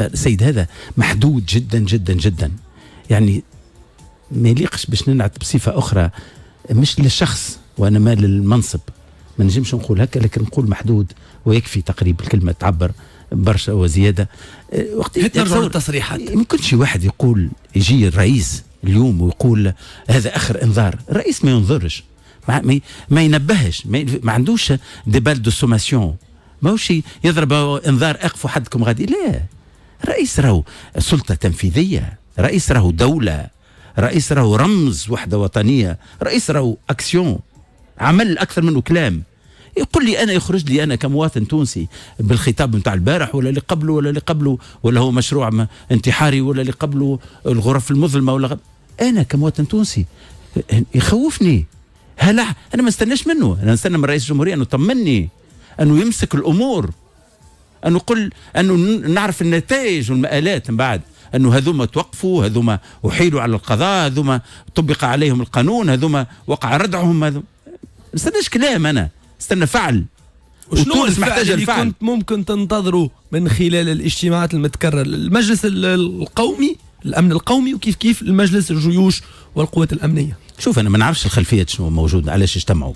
السيد هذا محدود جدا جدا جدا يعني ما يليقش باش ننعت بصفه اخرى مش للشخص وانما للمنصب ما نجمش نقول هكا لكن نقول محدود ويكفي تقريبا الكلمه تعبر برشا وزياده وقت نرجع للتصريحات ما يمكنش واحد يقول يجي الرئيس اليوم ويقول هذا اخر انذار الرئيس ما ينظرش ما, ما ينبهش ما, ما عندوش ديبال دو سوماسيون ماهوش يضرب انذار اقفوا حدكم غادي لا رئيس راهو سلطة تنفيذية رئيس راهو دولة رئيس راهو رمز وحدة وطنية رئيس راهو أكسيون عمل أكثر منه كلام يقول لي انا يخرج لي انا كمواطن تونسي بالخطاب نتاع البارح ولا اللي قبله ولا اللي قبله ولا هو مشروع انتحاري ولا اللي قبله الغرف المظلمه ولا غب. انا كمواطن تونسي يخوفني هلا انا ما استناش منه انا نستنى من رئيس الجمهوريه انه يطمني انه يمسك الامور أن نقول أن نعرف النتائج والمآلات من بعد أنه هذوما توقفوا هذوما أحيلوا على القضاء هذوما طبق عليهم القانون هذوما وقع ردعهم هذوما استناش كلام أنا استنى فعل وشنو محتاجه اللي الفعل. كنت ممكن تنتظره من خلال الاجتماعات المتكرره المجلس القومي الامن القومي وكيف كيف المجلس الجيوش والقوات الامنيه شوف انا ما نعرفش الخلفيه شنو موجود علاش اجتمعوا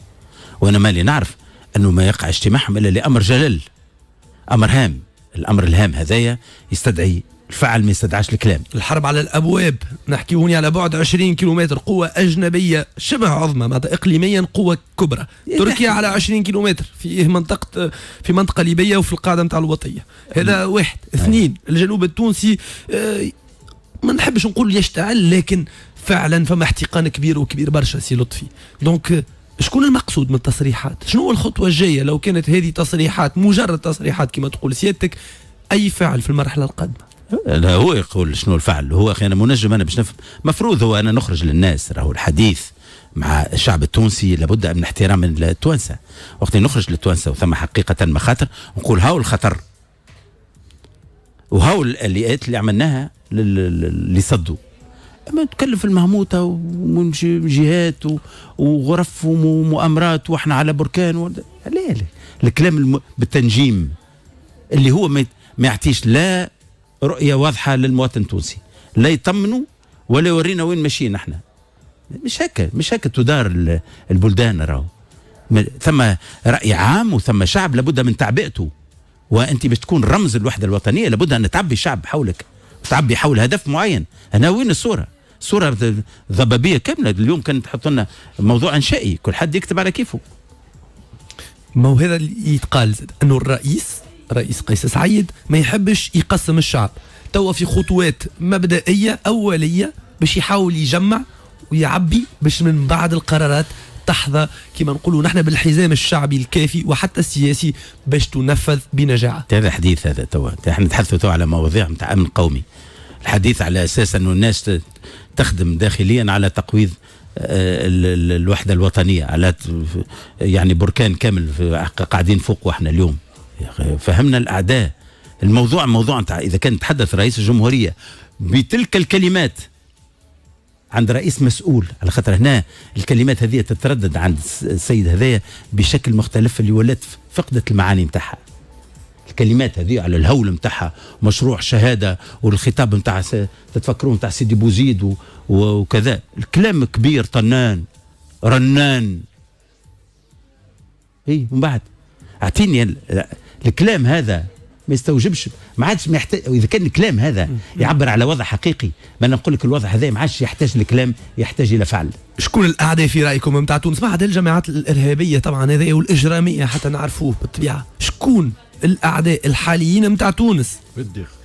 وانا مالي نعرف انه ما يقع اجتماعهم الا لامر جلل امر هام الامر الهام هذايا يستدعي الفعل ما يستدعاش الكلام الحرب على الابواب نحكي هوني على بعد 20 كيلومتر قوه اجنبيه شبه عظمى معناتها اقليميا قوه كبرى تركيا على 20 كيلومتر في منطقه في منطقه ليبيه وفي القاعده نتاع الوطيه هذا نعم. واحد نعم. اثنين الجنوب التونسي آه، ما نحبش نقول يشتعل لكن فعلا فما احتقان كبير وكبير برشا سي لطفي دونك شكون المقصود من التصريحات شنو هو الخطوه الجايه لو كانت هذه تصريحات مجرد تصريحات كما تقول سيادتك اي فعل في المرحله القادمه لا هو يقول شنو الفعل هو اخي انا منجم انا باش نفهم مفروض هو انا نخرج للناس راهو الحديث مع الشعب التونسي لابد من احترام التوانسه وقت نخرج للتوانسه وثم حقيقه مخاطر نقول هاو الخطر وهاو الاليات اللي عملناها اللي صدوا اما تكلف المهموته وجهات وغرف ومؤامرات واحنا على بركان و... لا لا الكلام الم... بالتنجيم اللي هو ما يعطيش لا رؤيه واضحه للمواطن التونسي لا يطمنوا ولا يورينا وين ماشيين احنا مش هكا مش هكا تدار البلدان راهو ثم راي عام وثم شعب لابد من تعبئته وانت باش تكون رمز الوحده الوطنيه لابد ان تعبي الشعب حولك تعبي حول هدف معين هنا وين الصوره صورة ضبابية كاملة اليوم كانت تحط لنا موضوع إنشائي كل حد يكتب على كيفه ما هو هذا اللي يتقال أنه الرئيس رئيس قيس سعيد ما يحبش يقسم الشعب توا في خطوات مبدئية أولية باش يحاول يجمع ويعبي باش من بعد القرارات تحظى كما نقولوا نحن بالحزام الشعبي الكافي وحتى السياسي باش تنفذ بنجاعه. هذا حديث هذا توا احنا نتحدثوا توا على مواضيع نتاع امن قومي. الحديث على اساس انه الناس تخدم داخليا على تقويض آه، الوحده الوطنيه على يعني بركان كامل قاعدين فوق واحنا اليوم فهمنا الاعداء الموضوع موضوع اذا كان تحدث رئيس الجمهوريه بتلك الكلمات عند رئيس مسؤول على خاطر هنا الكلمات هذه تتردد عند السيد هذايا بشكل مختلف اللي ولات فقدت المعاني نتاعها الكلمات هذه على الهول نتاعها مشروع شهاده والخطاب نتاع تتفكرون نتاع سيدي بوزيد وكذا الكلام كبير طنان رنان اي ومن بعد اعطيني الكلام هذا ما يستوجبش ما عادش ما يحتاج اذا كان الكلام هذا يعبر على وضع حقيقي ما انا نقول لك الوضع هذا ما عادش يحتاج لكلام يحتاج الى فعل شكون الاعداء في رايكم نتاع تونس بعد الجماعات الارهابيه طبعا هذا والاجراميه حتى نعرفوه بالطبيعه شكون الاعداء الحاليين نتاع تونس بالدقيق